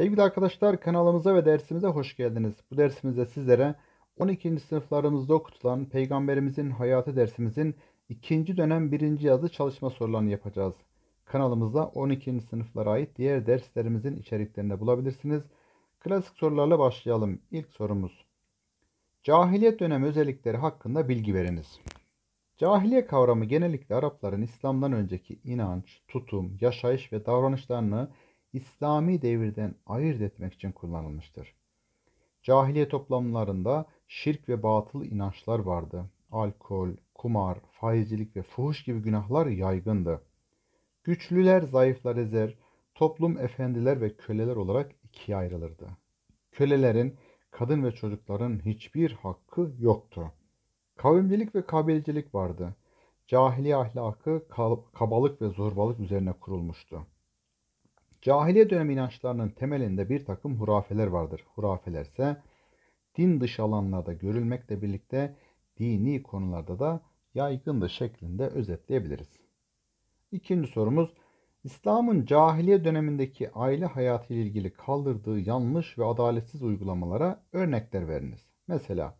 Sevgili arkadaşlar kanalımıza ve dersimize hoş geldiniz. Bu dersimizde sizlere 12. sınıflarımızda okutulan Peygamberimizin Hayatı dersimizin 2. dönem 1. yazı çalışma sorularını yapacağız. Kanalımızda 12. sınıflara ait diğer derslerimizin içeriklerini bulabilirsiniz. Klasik sorularla başlayalım. İlk sorumuz. Cahiliyet dönemi özellikleri hakkında bilgi veriniz. Cahiliye kavramı genellikle Arapların İslam'dan önceki inanç, tutum, yaşayış ve davranışlarını İslami devirden ayırt etmek için kullanılmıştır. Cahiliye toplumlarında şirk ve batıl inançlar vardı. Alkol, kumar, faizcilik ve fuhuş gibi günahlar yaygındı. Güçlüler zayıflar ezer, toplum efendiler ve köleler olarak ikiye ayrılırdı. Kölelerin, kadın ve çocukların hiçbir hakkı yoktu. Kavimcilik ve kabilecilik vardı. Cahiliye ahlakı kabalık ve zorbalık üzerine kurulmuştu. Cahiliye dönemi inançlarının temelinde bir takım hurafeler vardır. Hurafeler ise din dışı alanlarda görülmekle birlikte dini konularda da yaygındır şeklinde özetleyebiliriz. İkinci sorumuz İslam'ın cahiliye dönemindeki aile hayatı ile ilgili kaldırdığı yanlış ve adaletsiz uygulamalara örnekler veriniz. Mesela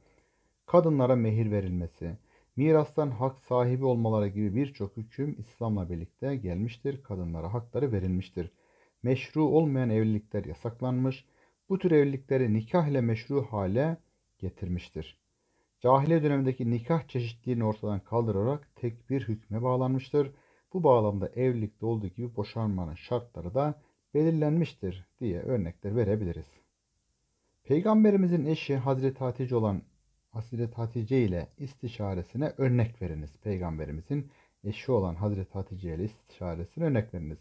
kadınlara mehir verilmesi, mirastan hak sahibi olmaları gibi birçok hüküm İslam'la birlikte gelmiştir. Kadınlara hakları verilmiştir meşru olmayan evlilikler yasaklanmış, bu tür evlilikleri nikah ile meşru hale getirmiştir. Cahiliye dönemindeki nikah çeşitliliğini ortadan kaldırarak tek bir hükme bağlanmıştır. Bu bağlamda evlilikte olduğu gibi boşanmanın şartları da belirlenmiştir diye örnekler verebiliriz. Peygamberimizin eşi Hazreti Hatice olan Hazreti Hatice ile istişaresine örnek veriniz. Peygamberimizin eşi olan Hazreti Hatice ile istişaresine örnek veriniz.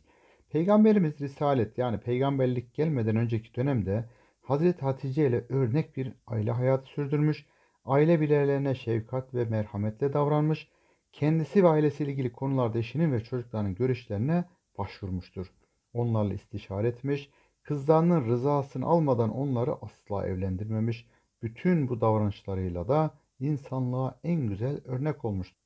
Peygamberimiz Risalet yani peygamberlik gelmeden önceki dönemde Hazreti Hatice ile örnek bir aile hayatı sürdürmüş, aile bireylerine şefkat ve merhametle davranmış, kendisi ve ailesiyle ilgili konularda eşinin ve çocuklarının görüşlerine başvurmuştur. Onlarla istişare etmiş, kızlarının rızasını almadan onları asla evlendirmemiş, bütün bu davranışlarıyla da insanlığa en güzel örnek olmuştur.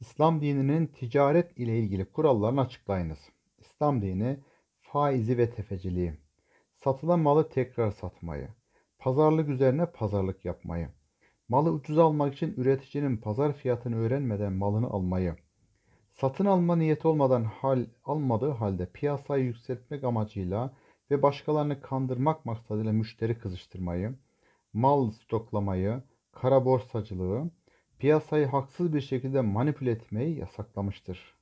İslam dininin ticaret ile ilgili kurallarını açıklayınız. İslam dini faizi ve tefeciliği, satılan malı tekrar satmayı, pazarlık üzerine pazarlık yapmayı, malı ucuz almak için üreticinin pazar fiyatını öğrenmeden malını almayı, satın alma niyeti olmadan hal almadığı halde piyasayı yükseltmek amacıyla ve başkalarını kandırmak maksadıyla müşteri kızıştırmayı, mal stoklamayı, kara borsacılığı, piyasayı haksız bir şekilde manipüle etmeyi yasaklamıştır.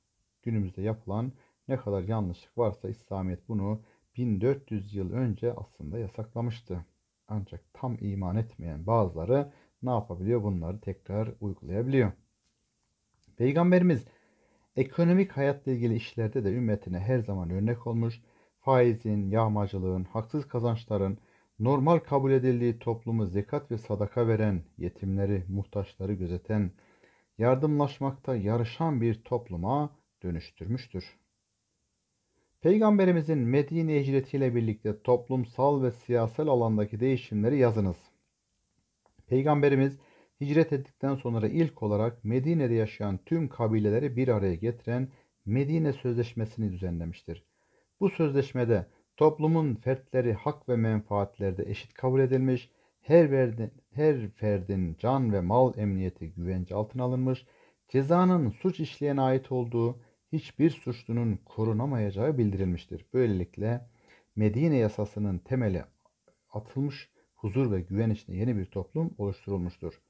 Günümüzde yapılan ne kadar yanlışlık varsa İslamiyet bunu 1400 yıl önce aslında yasaklamıştı. Ancak tam iman etmeyen bazıları ne yapabiliyor? Bunları tekrar uygulayabiliyor. Peygamberimiz ekonomik hayatla ilgili işlerde de ümmetine her zaman örnek olmuş. Faizin, yağmacılığın, haksız kazançların, normal kabul edildiği toplumu zekat ve sadaka veren, yetimleri, muhtaçları gözeten, yardımlaşmakta yarışan bir topluma dönüştürmüştür. Peygamberimizin Medine hicretiyle birlikte toplumsal ve siyasal alandaki değişimleri yazınız. Peygamberimiz hicret ettikten sonra ilk olarak Medine'de yaşayan tüm kabileleri bir araya getiren Medine Sözleşmesi'ni düzenlemiştir. Bu sözleşmede toplumun fertleri hak ve menfaatlerde eşit kabul edilmiş, her, verdi, her ferdin can ve mal emniyeti güvence altına alınmış, cezanın suç işleyene ait olduğu, hiçbir suçlunun korunamayacağı bildirilmiştir. Böylelikle Medine yasasının temeli atılmış huzur ve güven içinde yeni bir toplum oluşturulmuştur.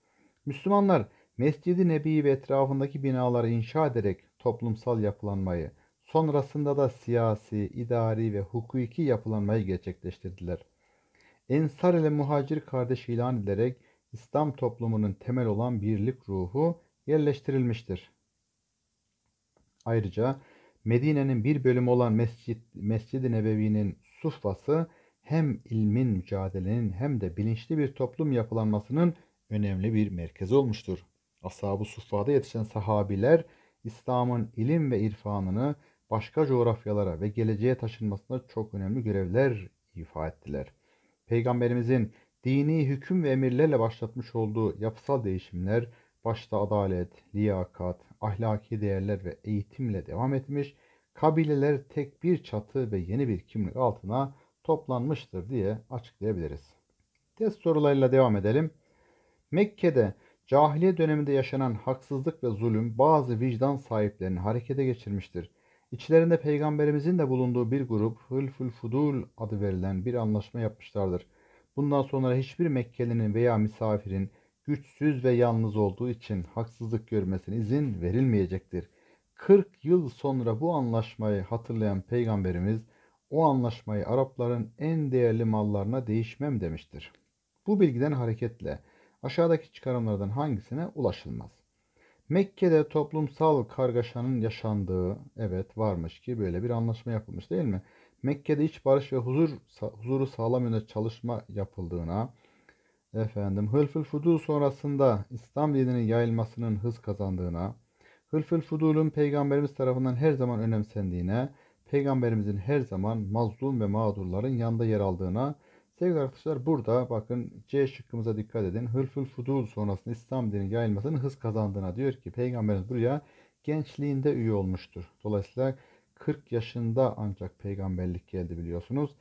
Müslümanlar Mescid-i Nebi ve etrafındaki binaları inşa ederek toplumsal yapılanmayı, sonrasında da siyasi, idari ve hukuki yapılanmayı gerçekleştirdiler. Ensar ile muhacir kardeş ilan edilerek İslam toplumunun temel olan birlik ruhu yerleştirilmiştir. Ayrıca Medine'nin bir bölümü olan Mescid, Mescid-i Nebevi'nin suffası hem ilmin mücadelenin hem de bilinçli bir toplum yapılanmasının önemli bir merkezi olmuştur. Ashab-ı suffada yetişen sahabiler İslam'ın ilim ve irfanını başka coğrafyalara ve geleceğe taşınmasında çok önemli görevler ifa ettiler. Peygamberimizin dini hüküm ve emirlerle başlatmış olduğu yapısal değişimler başta adalet, liyakat, ahlaki değerler ve eğitimle devam etmiş, kabileler tek bir çatı ve yeni bir kimlik altına toplanmıştır diye açıklayabiliriz. Test sorularıyla devam edelim. Mekke'de cahiliye döneminde yaşanan haksızlık ve zulüm bazı vicdan sahiplerini harekete geçirmiştir. İçlerinde peygamberimizin de bulunduğu bir grup Hılful Fudul adı verilen bir anlaşma yapmışlardır. Bundan sonra hiçbir Mekkelinin veya misafirin güçsüz ve yalnız olduğu için haksızlık görmesine izin verilmeyecektir. 40 yıl sonra bu anlaşmayı hatırlayan peygamberimiz o anlaşmayı Arapların en değerli mallarına değişmem demiştir. Bu bilgiden hareketle aşağıdaki çıkarımlardan hangisine ulaşılmaz? Mekke'de toplumsal kargaşanın yaşandığı, evet varmış ki böyle bir anlaşma yapılmış değil mi? Mekke'de iç barış ve huzur huzuru sağlam yönde çalışma yapıldığına, efendim Hılful Fudul sonrasında İslam dininin yayılmasının hız kazandığına, Hılful Fudul'un peygamberimiz tarafından her zaman önemsendiğine, peygamberimizin her zaman mazlum ve mağdurların yanında yer aldığına, sevgili arkadaşlar burada bakın C şıkkımıza dikkat edin. Hılful Fudul sonrasında İslam dininin yayılmasının hız kazandığına diyor ki peygamberimiz buraya gençliğinde üye olmuştur. Dolayısıyla 40 yaşında ancak peygamberlik geldi biliyorsunuz.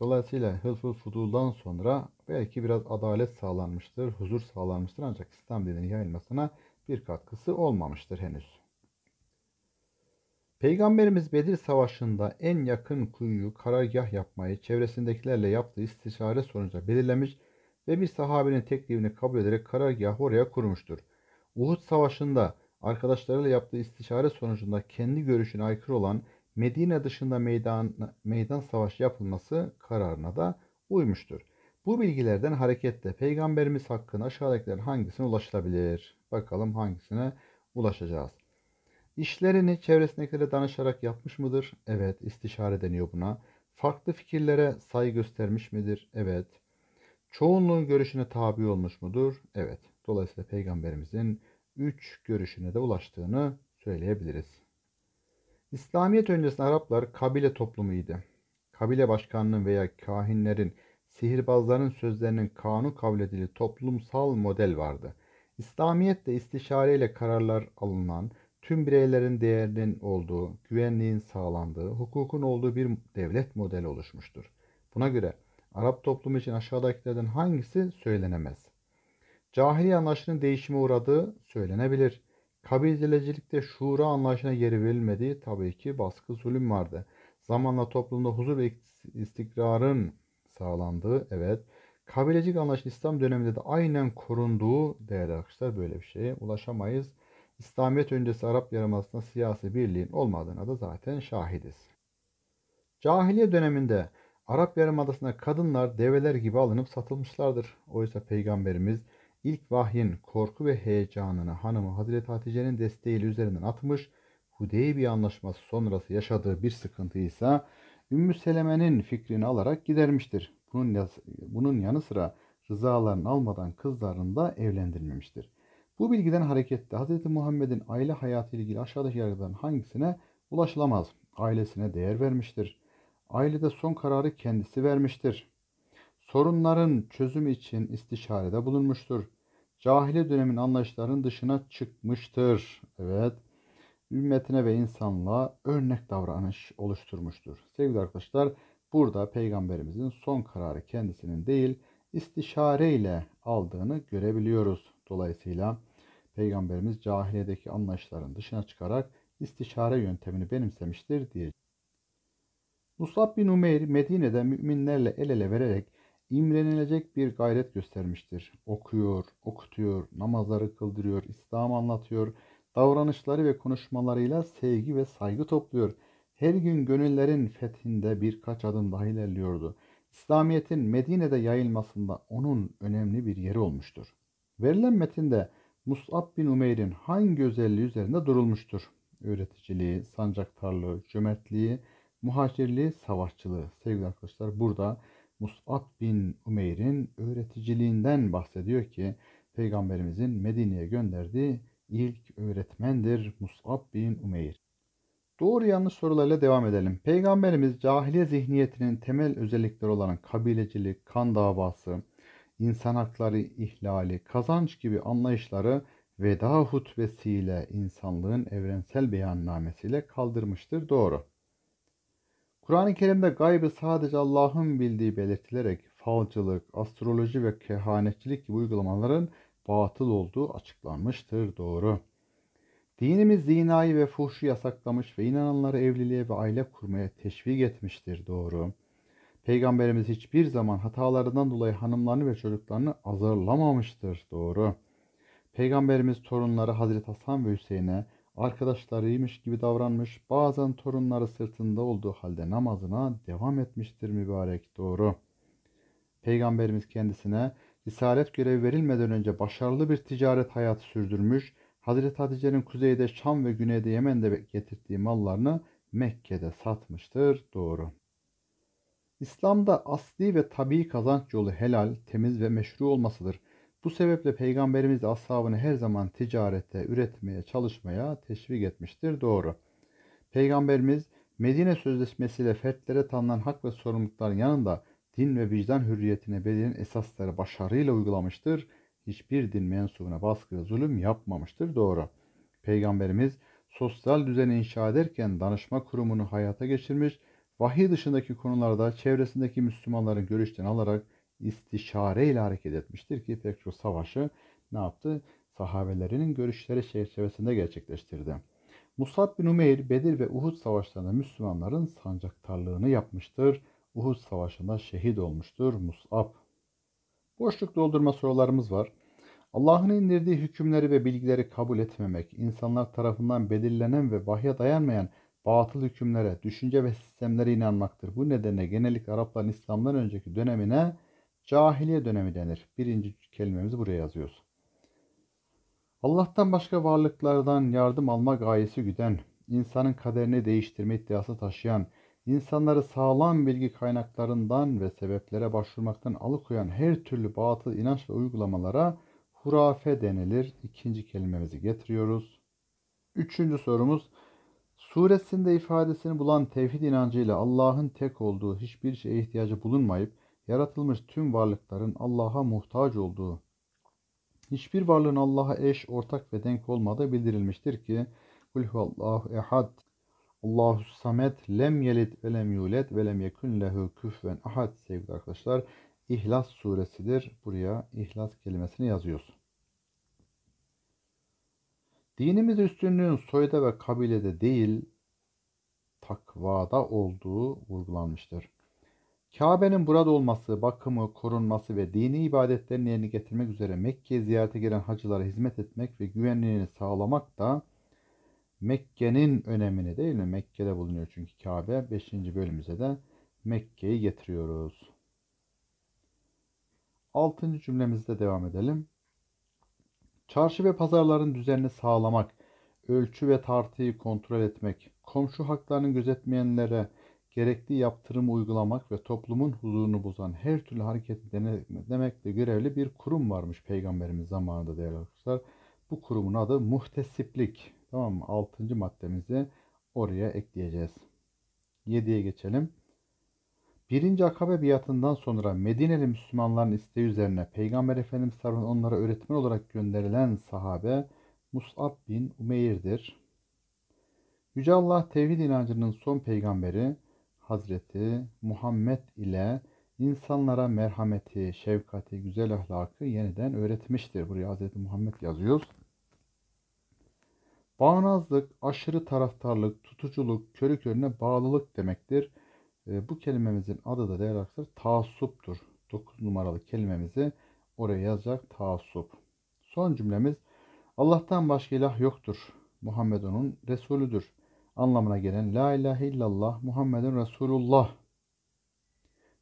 Dolayısıyla Hılful Fudul'dan sonra Belki biraz adalet sağlanmıştır, huzur sağlanmıştır ancak İslam dininin yayılmasına bir katkısı olmamıştır henüz. Peygamberimiz Bedir Savaşı'nda en yakın kuyuyu karargah yapmayı çevresindekilerle yaptığı istişare sonucu belirlemiş ve bir sahabenin teklifini kabul ederek karargahı oraya kurmuştur. Uhud Savaşı'nda arkadaşlarıyla yaptığı istişare sonucunda kendi görüşüne aykırı olan Medine dışında meydan, meydan savaşı yapılması kararına da uymuştur. Bu bilgilerden hareketle peygamberimiz hakkında aşağıdakilerin hangisine ulaşılabilir? Bakalım hangisine ulaşacağız. İşlerini çevresindekilere danışarak yapmış mıdır? Evet, istişare deniyor buna. Farklı fikirlere saygı göstermiş midir? Evet. Çoğunluğun görüşüne tabi olmuş mudur? Evet. Dolayısıyla peygamberimizin üç görüşüne de ulaştığını söyleyebiliriz. İslamiyet öncesinde Araplar kabile toplumuydu. Kabile başkanının veya kahinlerin sihirbazların sözlerinin kanun kabul edili toplumsal model vardı. İslamiyet'te istişareyle kararlar alınan, tüm bireylerin değerinin olduğu, güvenliğin sağlandığı, hukukun olduğu bir devlet modeli oluşmuştur. Buna göre Arap toplumu için aşağıdakilerden hangisi söylenemez? Cahiliye anlayışının değişime uğradığı söylenebilir. Kabilecilikte şura anlayışına yer verilmediği tabii ki baskı zulüm vardı. Zamanla toplumda huzur ve istikrarın sağlandı. Evet. Kabilecik anlaşın İslam döneminde de aynen korunduğu değerli arkadaşlar böyle bir şeye ulaşamayız. İslamiyet öncesi Arap Yarımadası'nda siyasi birliğin olmadığına da zaten şahidiz. Cahiliye döneminde Arap Yarımadası'na kadınlar develer gibi alınıp satılmışlardır. Oysa Peygamberimiz ilk vahyin korku ve heyecanını hanımı Hazreti Hatice'nin desteğiyle üzerinden atmış, Hudeybiye Anlaşması sonrası yaşadığı bir sıkıntı ise Ümmü Seleme'nin fikrini alarak gidermiştir. Bunun, bunun yanı sıra rızalarını almadan kızlarını da evlendirmemiştir. Bu bilgiden hareketle Hz. Muhammed'in aile hayatı ile ilgili aşağıdaki yerlerden hangisine ulaşılamaz? Ailesine değer vermiştir. Ailede son kararı kendisi vermiştir. Sorunların çözümü için istişarede bulunmuştur. Cahili dönemin anlayışlarının dışına çıkmıştır. Evet ümmetine ve insanlığa örnek davranış oluşturmuştur. Sevgili arkadaşlar burada peygamberimizin son kararı kendisinin değil istişare ile aldığını görebiliyoruz. Dolayısıyla peygamberimiz cahiliyedeki anlayışların dışına çıkarak istişare yöntemini benimsemiştir diye. Musab bin Umeyr Medine'de müminlerle el ele vererek imrenilecek bir gayret göstermiştir. Okuyor, okutuyor, namazları kıldırıyor, İslam anlatıyor, davranışları ve konuşmalarıyla sevgi ve saygı topluyor. Her gün gönüllerin fethinde birkaç adım daha ilerliyordu. İslamiyet'in Medine'de yayılmasında onun önemli bir yeri olmuştur. Verilen metinde Mus'ab bin Umeyr'in hangi özelliği üzerinde durulmuştur? Öğreticiliği, sancaktarlığı, cömertliği, muhacirliği, savaşçılığı. Sevgili arkadaşlar burada Mus'ab bin Umeyr'in öğreticiliğinden bahsediyor ki Peygamberimizin Medine'ye gönderdiği ilk öğretmendir Mus'ab bin Umeyr. Doğru yanlış sorularla devam edelim. Peygamberimiz cahiliye zihniyetinin temel özellikleri olan kabilecilik, kan davası, insan hakları ihlali, kazanç gibi anlayışları veda hutbesiyle insanlığın evrensel beyannamesiyle kaldırmıştır. Doğru. Kur'an-ı Kerim'de gaybı sadece Allah'ın bildiği belirtilerek falcılık, astroloji ve kehanetçilik gibi uygulamaların batıl olduğu açıklanmıştır. Doğru. Dinimiz zinayı ve fuhşu yasaklamış ve inananları evliliğe ve aile kurmaya teşvik etmiştir. Doğru. Peygamberimiz hiçbir zaman hatalarından dolayı hanımlarını ve çocuklarını azarlamamıştır. Doğru. Peygamberimiz torunları Hazreti Hasan ve Hüseyin'e arkadaşlarıymış gibi davranmış, bazen torunları sırtında olduğu halde namazına devam etmiştir mübarek. Doğru. Peygamberimiz kendisine risalet görevi verilmeden önce başarılı bir ticaret hayatı sürdürmüş, Hazreti Hatice'nin kuzeyde Şam ve güneyde Yemen'de getirdiği mallarını Mekke'de satmıştır. Doğru. İslam'da asli ve tabii kazanç yolu helal, temiz ve meşru olmasıdır. Bu sebeple Peygamberimiz ashabını her zaman ticarete, üretmeye, çalışmaya teşvik etmiştir. Doğru. Peygamberimiz Medine Sözleşmesi ile fertlere tanınan hak ve sorumlulukların yanında din ve vicdan hürriyetine belirleyen esasları başarıyla uygulamıştır. Hiçbir din mensubuna baskı ve zulüm yapmamıştır. Doğru. Peygamberimiz sosyal düzeni inşa ederken danışma kurumunu hayata geçirmiş, vahiy dışındaki konularda çevresindeki Müslümanların görüşlerini alarak istişare ile hareket etmiştir ki pek çok Savaşı ne yaptı? Sahabelerinin görüşleri çerçevesinde gerçekleştirdi. Musab bin Umeyr, Bedir ve Uhud savaşlarında Müslümanların sancaktarlığını yapmıştır. Uhud Savaşı'nda şehit olmuştur Mus'ab. Boşluk doldurma sorularımız var. Allah'ın indirdiği hükümleri ve bilgileri kabul etmemek, insanlar tarafından belirlenen ve vahya dayanmayan batıl hükümlere, düşünce ve sistemlere inanmaktır. Bu nedenle genellikle Arapların İslam'dan önceki dönemine cahiliye dönemi denir. Birinci kelimemizi buraya yazıyoruz. Allah'tan başka varlıklardan yardım alma gayesi güden, insanın kaderini değiştirme iddiası taşıyan, insanları sağlam bilgi kaynaklarından ve sebeplere başvurmaktan alıkoyan her türlü batıl inanç ve uygulamalara hurafe denilir. İkinci kelimemizi getiriyoruz. Üçüncü sorumuz suresinde ifadesini bulan tevhid inancıyla Allah'ın tek olduğu hiçbir şeye ihtiyacı bulunmayıp yaratılmış tüm varlıkların Allah'a muhtaç olduğu hiçbir varlığın Allah'a eş, ortak ve denk olmadığı bildirilmiştir ki Kul huvallahu ehad Allahu samet lem yelit ve lem yulet ve lem yekun lehu küfven ahad sevgili arkadaşlar. İhlas suresidir. Buraya ihlas kelimesini yazıyoruz. Dinimiz üstünlüğün soyda ve kabilede değil, takvada olduğu vurgulanmıştır. Kabe'nin burada olması, bakımı, korunması ve dini ibadetlerini yerine getirmek üzere Mekke'ye ziyarete gelen hacılara hizmet etmek ve güvenliğini sağlamak da Mekke'nin önemini değil mi? Mekke'de bulunuyor çünkü Kabe. 5. bölümümüze de Mekke'yi getiriyoruz. 6. cümlemizde devam edelim. Çarşı ve pazarların düzenini sağlamak, ölçü ve tartıyı kontrol etmek, komşu haklarını gözetmeyenlere gerekli yaptırımı uygulamak ve toplumun huzurunu bozan her türlü hareketi demekle görevli bir kurum varmış peygamberimiz zamanında değerli arkadaşlar. Bu kurumun adı muhtesiplik. Tamam mı? 6. maddemizi oraya ekleyeceğiz. 7'ye geçelim. Birinci akabe biatından sonra Medineli Müslümanların isteği üzerine Peygamber Efendimiz tarafından onlara öğretmen olarak gönderilen sahabe Mus'ab bin Umeyr'dir. Yüce Allah tevhid inancının son peygamberi Hazreti Muhammed ile insanlara merhameti, şefkati, güzel ahlakı yeniden öğretmiştir. Buraya Hazreti Muhammed yazıyoruz. Bağnazlık, aşırı taraftarlık, tutuculuk, körü körüne bağlılık demektir. Ee, bu kelimemizin adı da değerli arkadaşlar taassuptur. 9 numaralı kelimemizi oraya yazacak taassup. Son cümlemiz Allah'tan başka ilah yoktur. Muhammed onun Resulüdür. Anlamına gelen La ilahe illallah Muhammedun Resulullah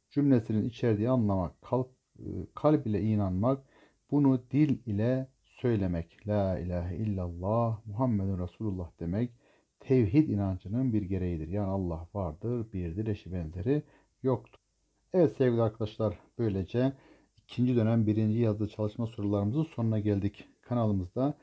cümlesinin içerdiği anlama kalp, e, kalb ile inanmak, bunu dil ile söylemek, La ilahe illallah Muhammedun Resulullah demek tevhid inancının bir gereğidir. Yani Allah vardır, birdir, eşi benzeri yoktur. Evet sevgili arkadaşlar böylece ikinci dönem birinci yazılı çalışma sorularımızın sonuna geldik. Kanalımızda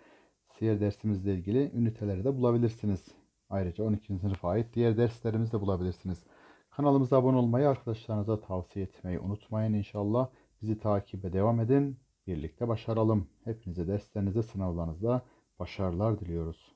siyer dersimizle ilgili üniteleri de bulabilirsiniz. Ayrıca 12. sınıfa ait diğer derslerimizi de bulabilirsiniz. Kanalımıza abone olmayı, arkadaşlarınıza tavsiye etmeyi unutmayın inşallah. Bizi takibe devam edin birlikte başaralım. Hepinize derslerinizde, sınavlarınızda başarılar diliyoruz.